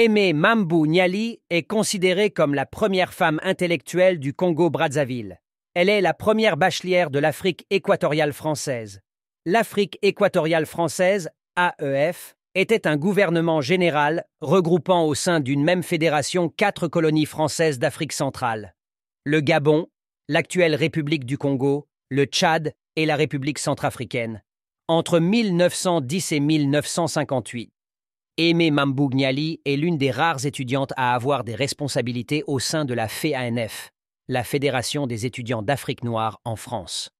Aimé Mambou Nyali est considérée comme la première femme intellectuelle du Congo-Brazzaville. Elle est la première bachelière de l'Afrique équatoriale française. L'Afrique équatoriale française, AEF, était un gouvernement général regroupant au sein d'une même fédération quatre colonies françaises d'Afrique centrale. Le Gabon, l'actuelle République du Congo, le Tchad et la République centrafricaine. Entre 1910 et 1958. Aimé Mambougnali est l'une des rares étudiantes à avoir des responsabilités au sein de la FANF, la Fédération des étudiants d'Afrique noire en France.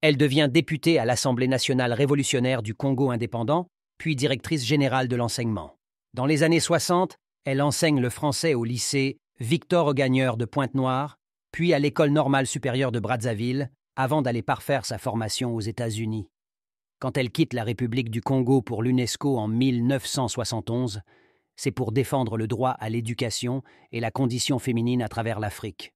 Elle devient députée à l'Assemblée nationale révolutionnaire du Congo indépendant, puis directrice générale de l'enseignement. Dans les années 60, elle enseigne le français au lycée Victor Augagneur de Pointe-Noire, puis à l'École normale supérieure de Brazzaville, avant d'aller parfaire sa formation aux États-Unis. Quand elle quitte la République du Congo pour l'UNESCO en 1971, c'est pour défendre le droit à l'éducation et la condition féminine à travers l'Afrique.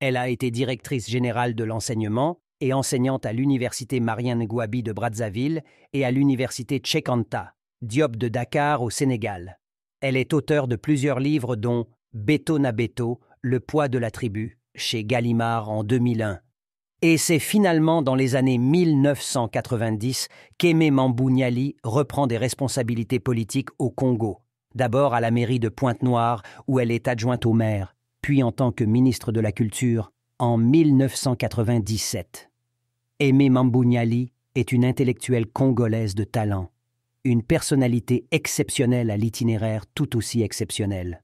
Elle a été directrice générale de l'enseignement et enseignante à l'université Marianne Gouabi de Brazzaville et à l'université Tchekanta, Diop de Dakar au Sénégal. Elle est auteure de plusieurs livres dont Beto na Beto, Le poids de la tribu, chez Gallimard en 2001, et c'est finalement dans les années 1990 qu'Aimé Mamboungali reprend des responsabilités politiques au Congo, d'abord à la mairie de Pointe-Noire où elle est adjointe au maire, puis en tant que ministre de la Culture en 1997. Aimé Mamboungali est une intellectuelle congolaise de talent, une personnalité exceptionnelle à l'itinéraire tout aussi exceptionnel.